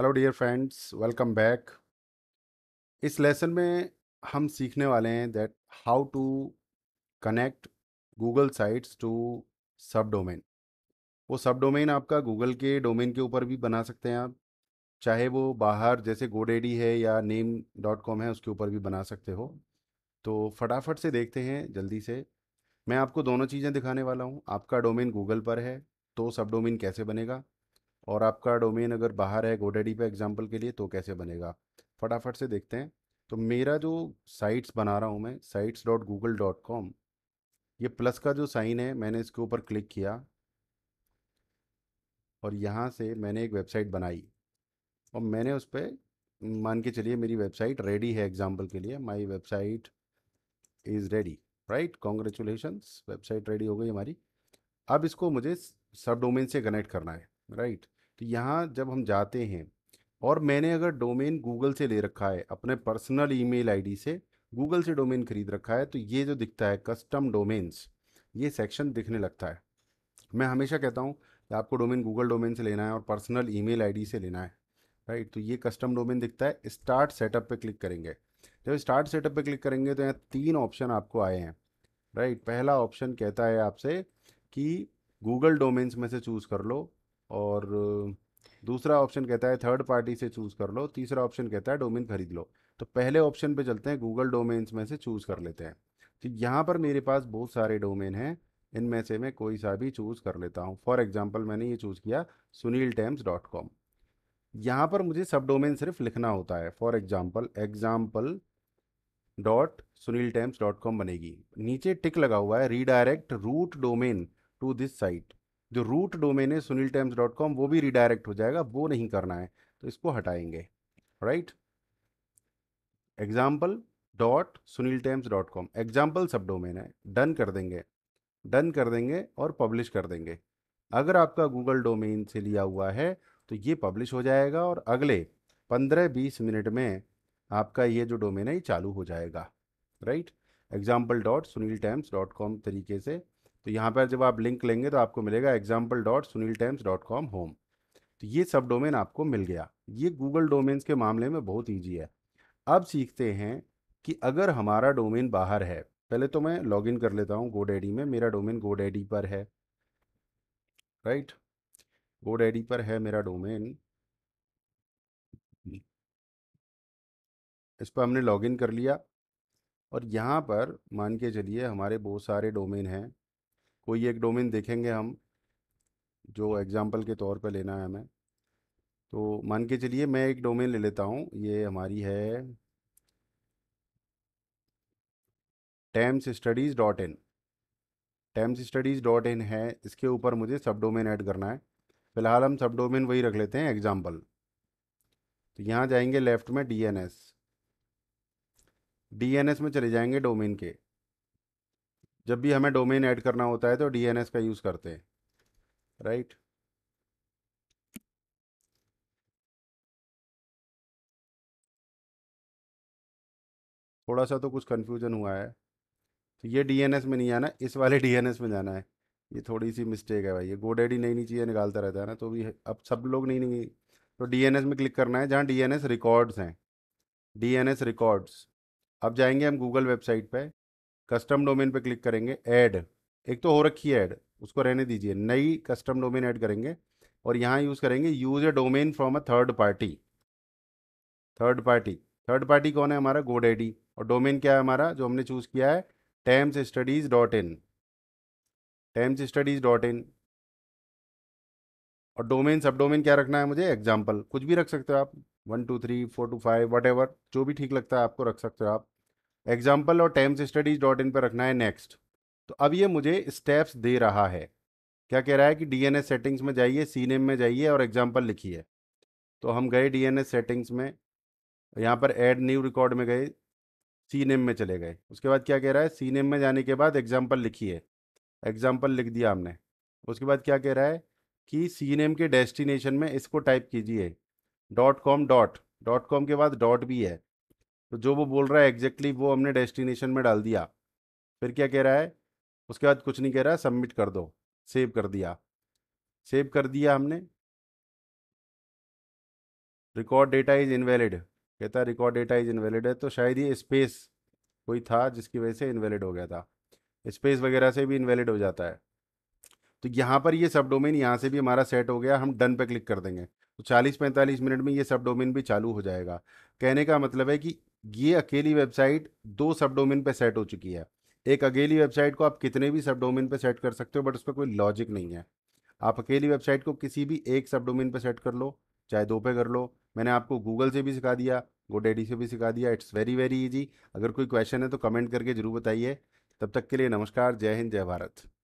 Hello dear friends welcome back इस lesson में हम सीखने वाले हैं that how to connect Google Sites to sub domain वो सब डोमेन आपका गूगल के डोमेन के ऊपर भी बना सकते हैं आप चाहे वो बाहर जैसे गोडेडी है या नेम डॉट कॉम है उसके ऊपर भी बना सकते हो तो फटाफट से देखते हैं जल्दी से मैं आपको दोनों चीज़ें दिखाने वाला हूँ आपका डोमेन गूगल पर है तो सब डोमेन कैसे बनेगा और आपका डोमेन अगर बाहर है गोडेडी पे एग्जाम्पल के लिए तो कैसे बनेगा फटाफट से देखते हैं तो मेरा जो साइट्स बना रहा हूँ मैं sites dot Google dot com ये प्लस का जो साइन है मैंने इसके ऊपर क्लिक किया और यहाँ से मैंने एक वेबसाइट बनाई और मैंने उस पर मान के चलिए मेरी वेबसाइट रेडी है एग्जाम्पल के लिए my website is ready right congratulations website ready हो गई हमारी अब इसको मुझे सब डोमेन से कनेक्ट करना है राइट तो यहाँ जब हम जाते हैं और मैंने अगर डोमेन गूगल से ले रखा है अपने पर्सनल ईमेल आईडी से गूगल से डोमेन खरीद रखा है तो ये जो दिखता है कस्टम डोमेन्स ये सेक्शन दिखने लगता है मैं हमेशा कहता हूँ कि आपको डोमेन गूगल डोमेन से लेना है और पर्सनल ईमेल आईडी से लेना है राइट तो ये कस्टम डोमेन दिखता है स्टार्ट सेटअप पे क्लिक करेंगे जब स्टार्ट सेटअप पे क्लिक करेंगे तो यहाँ तीन ऑप्शन आपको आए हैं राइट पहला ऑप्शन कहता है आपसे कि गूगल डोमेन्स में से चूज़ कर लो और दूसरा ऑप्शन कहता है थर्ड पार्टी से चूज़ कर लो तीसरा ऑप्शन कहता है डोमेन खरीद लो तो पहले ऑप्शन पे चलते हैं गूगल डोमेन्स में से चूज़ कर लेते हैं तो यहाँ पर मेरे पास बहुत सारे डोमेन हैं इनमें से मैं कोई सा भी चूज़ कर लेता हूँ फॉर एग्जाम्पल मैंने ये चूज़ किया सुनील टेम्स डॉट कॉम यहाँ पर मुझे सब डोमेन सिर्फ लिखना होता है for example example dot Sunil Times dot com बनेगी नीचे टिक लगा हुआ है redirect root domain to this site जो रूट डोमेन है सुनील टाइम्स डॉट कॉम वो भी रिडायरेक्ट हो जाएगा वो नहीं करना है तो इसको हटाएंगे right example dot Sunil Times dot com example sub domain है डन कर देंगे डन कर देंगे और पब्लिश कर देंगे अगर आपका गूगल डोमेन से लिया हुआ है तो ये पब्लिश हो जाएगा और अगले पंद्रह बीस मिनट में आपका ये जो डोमेन है ये चालू हो जाएगा right example dot Sunil Times dot com तरीके से तो यहाँ पर जब आप लिंक लेंगे तो आपको मिलेगा example dot Sunil Times dot com home तो ये सब डोमेन आपको मिल गया ये गूगल डोमेन्स के मामले में बहुत ईजी है अब सीखते हैं कि अगर हमारा डोमेन बाहर है पहले तो मैं लॉगिन कर लेता हूँ गोडेडी में मेरा डोमेन गोडेडी पर है राइट गोडेडी पर है मेरा डोमेन इस पर हमने लॉगिन कर लिया और यहाँ पर मान के चलिए हमारे बहुत सारे डोमेन हैं कोई एक डोमेन देखेंगे हम जो एग्ज़ाम्पल के तौर पर लेना है हमें तो मान के चलिए मैं एक डोमेन ले लेता हूँ ये हमारी है terms studies dot in terms studies dot in है इसके ऊपर मुझे सब डोमेन ऐड करना है फ़िलहाल हम सब डोमेन वही रख लेते हैं एग्ज़ाम्पल तो यहाँ जाएंगे लेफ़्ट में D N S D N S में चले जाएंगे डोमेन के जब भी हमें डोमेन ऐड करना होता है तो डीएनएस का यूज़ करते हैं राइट right? थोड़ा सा तो कुछ कन्फ्यूजन हुआ है तो ये डीएनएस में नहीं आना इस वाले डीएनएस में जाना है ये थोड़ी सी मिस्टेक है भाई ये गोडेडी नई नई चीज़ें निकालता रहता है ना तो भी अब सब लोग नहीं नहीं तो डीएनएस में क्लिक करना है जहाँ डीएनएस रिकॉर्ड्स हैं डीएनएस रिकॉर्ड्स अब जाएंगे हम गूगल वेबसाइट पे कस्टम डोमेन पे क्लिक करेंगे ऐड एक तो हो रखी है ऐड उसको रहने दीजिए नई कस्टम डोमेन ऐड करेंगे और यहाँ यूज़ करेंगे use a domain from a third party third party third party कौन है हमारा गोड आई और डोमेन क्या है हमारा जो हमने चूज़ किया है terms studies dot in terms studies dot in और डोमेन सब डोमेन क्या रखना है मुझे एग्जाम्पल कुछ भी रख सकते हो आप one two three four two five whatever जो भी ठीक लगता है आपको रख सकते हो आप एग्जाम्पल और टाइम्स स्टडीज डॉट इन पर रखना है नेक्स्ट तो अब ये मुझे स्टेप्स दे रहा है क्या कह रहा है कि डी सेटिंग्स में जाइए सी नेम में जाइए और एग्जाम्पल लिखिए तो हम गए डी सेटिंग्स में यहाँ पर एड न्यू रिकॉर्ड में गए सी नेम में चले गए उसके बाद क्या कह रहा है सी नेम में जाने के बाद एग्जाम्पल लिखिए एग्जाम्पल लिख दिया हमने उसके बाद क्या कह रहा है कि सी नेम के डेस्टिनेशन में इसको टाइप कीजिए dot com dot dot com के बाद डॉट भी है तो जो वो बोल रहा है एग्जैक्टली exactly वो हमने डेस्टिनेशन में डाल दिया फिर क्या कह रहा है उसके बाद कुछ नहीं कह रहा है सबमिट कर दो सेव कर दिया सेव कर दिया हमने रिकॉर्ड डेटा इज इनवैलिड कहता है रिकॉर्ड डेटा इज इनवैलिड है तो शायद ये स्पेस कोई था जिसकी वजह से इनवैलिड हो गया था स्पेस वगैरह से भी इनवैलिड हो जाता है तो यहाँ पर ये सब डोमेन यहाँ से भी हमारा सेट हो गया हम डन पे क्लिक कर देंगे तो 40-45 मिनट में ये सब डोमेन भी चालू हो जाएगा कहने का मतलब है कि ये अकेली वेबसाइट दो सब डोमेन पर सेट हो चुकी है एक अकेली वेबसाइट को आप कितने भी सब डोमेन पर सेट कर सकते हो बट उस पर कोई लॉजिक नहीं है आप अकेली वेबसाइट को किसी भी एक सब डोमेन पर सेट कर लो चाहे दो पे कर लो मैंने आपको गूगल से भी सिखा दिया गोडेडी से भी सिखा दिया इट्स वेरी वेरी इजी अगर कोई क्वेश्चन है तो कमेंट करके जरूर बताइए तब तक के लिए नमस्कार जय हिंद जय भारत